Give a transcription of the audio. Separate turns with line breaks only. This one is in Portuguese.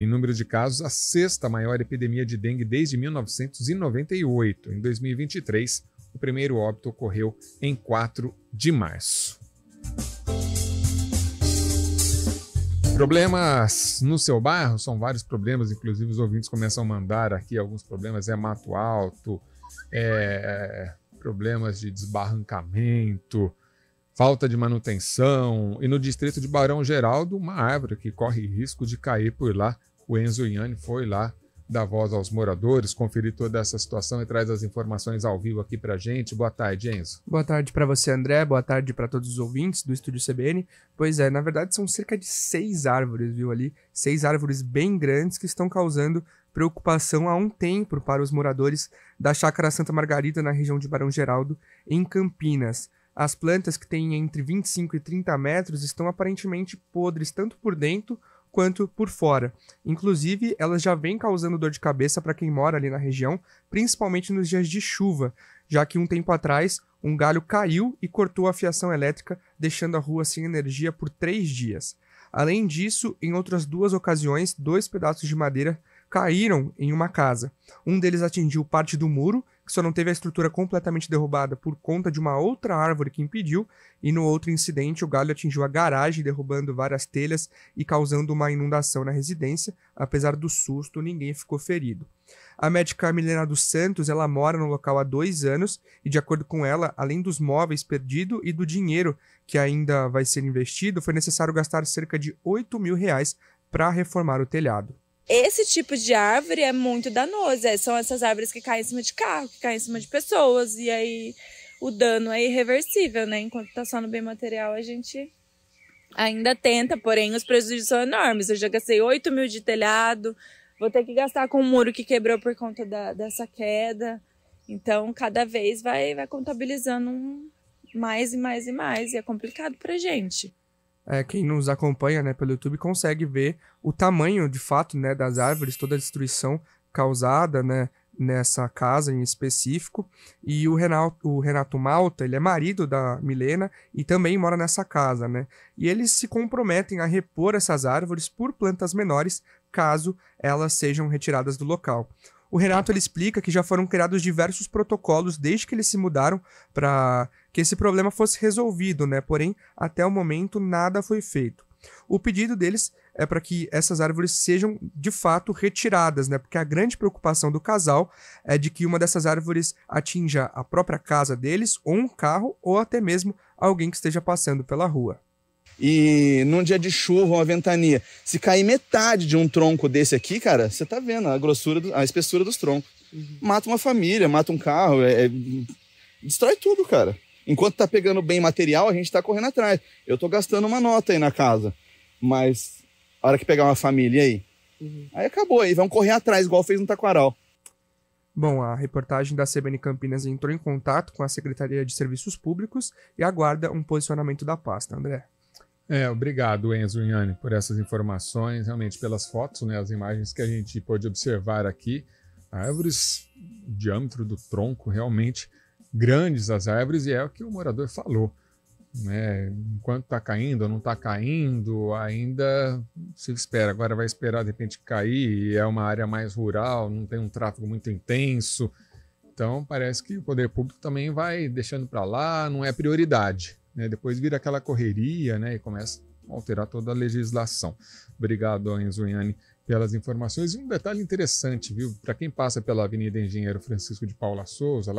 Em número de casos, a sexta maior epidemia de dengue desde 1998. Em 2023, o primeiro óbito ocorreu em 4 de março. Problemas no seu bairro? São vários problemas, inclusive os ouvintes começam a mandar aqui alguns problemas. É mato alto, é, problemas de desbarrancamento, falta de manutenção. E no distrito de Barão Geraldo, uma árvore que corre risco de cair por lá o Enzo Iani foi lá dar voz aos moradores, conferir toda essa situação e traz as informações
ao vivo aqui para gente. Boa tarde, Enzo. Boa tarde para você, André. Boa tarde para todos os ouvintes do Estúdio CBN. Pois é, na verdade são cerca de seis árvores, viu ali? Seis árvores bem grandes que estão causando preocupação há um tempo para os moradores da Chácara Santa Margarida, na região de Barão Geraldo, em Campinas. As plantas que têm entre 25 e 30 metros estão aparentemente podres, tanto por dentro quanto por fora. Inclusive, elas já vêm causando dor de cabeça para quem mora ali na região, principalmente nos dias de chuva, já que um tempo atrás um galho caiu e cortou a fiação elétrica, deixando a rua sem energia por três dias. Além disso, em outras duas ocasiões, dois pedaços de madeira caíram em uma casa. Um deles atingiu parte do muro que só não teve a estrutura completamente derrubada por conta de uma outra árvore que impediu, e no outro incidente o galho atingiu a garagem, derrubando várias telhas e causando uma inundação na residência. Apesar do susto, ninguém ficou ferido. A médica Milena dos Santos, ela mora no local há dois anos e, de acordo com ela, além dos móveis perdidos e do dinheiro que ainda vai ser investido, foi necessário gastar cerca de 8 mil reais para reformar o telhado.
Esse tipo de árvore é muito danosa. É, são essas árvores que caem em cima de carro, que caem em cima de pessoas. E aí o dano é irreversível, né? Enquanto tá só no bem material, a gente ainda tenta, porém os prejuízos são enormes. Eu já gastei 8 mil de telhado, vou ter que gastar com o muro que quebrou por conta da, dessa queda. Então, cada vez vai, vai contabilizando um mais e mais e mais, e é complicado pra gente
é, quem nos acompanha né, pelo YouTube consegue ver o tamanho, de fato, né, das árvores, toda a destruição causada, né, nessa casa em específico. E o Renato, o Renato Malta, ele é marido da Milena e também mora nessa casa, né? E eles se comprometem a repor essas árvores por plantas menores caso elas sejam retiradas do local. O Renato ele explica que já foram criados diversos protocolos desde que eles se mudaram para que esse problema fosse resolvido, né? Porém, até o momento nada foi feito. O pedido deles é para que essas árvores sejam de fato retiradas, né? Porque a grande preocupação do casal é de que uma dessas árvores atinja a própria casa deles, ou um carro, ou até mesmo alguém que esteja passando pela rua. E num dia de chuva, uma ventania, se cair metade de um tronco desse aqui, cara, você tá vendo a grossura, do, a espessura dos troncos. Uhum. Mata uma família, mata um carro, é, é, destrói tudo, cara. Enquanto tá pegando bem material, a gente tá correndo atrás. Eu tô gastando uma nota aí na casa, mas a hora que pegar uma família aí, uhum. aí acabou, aí vão correr atrás, igual fez no Taquaral. Bom, a reportagem da CBN Campinas entrou em contato com a Secretaria de Serviços Públicos e aguarda um posicionamento da pasta, André.
É, obrigado, Enzo e Yane, por essas informações, realmente pelas fotos, né, as imagens que a gente pôde observar aqui. Árvores, diâmetro do tronco, realmente grandes as árvores, e é o que o morador falou. Né? Enquanto está caindo ou não está caindo, ainda se espera. Agora vai esperar de repente cair, é uma área mais rural, não tem um tráfego muito intenso. Então parece que o poder público também vai deixando para lá, não é prioridade. Né? Depois vira aquela correria né? e começa a alterar toda a legislação. Obrigado, Enzoiane, pelas informações. E um detalhe interessante, viu? Para quem passa pela Avenida Engenheiro Francisco de Paula Souza, lá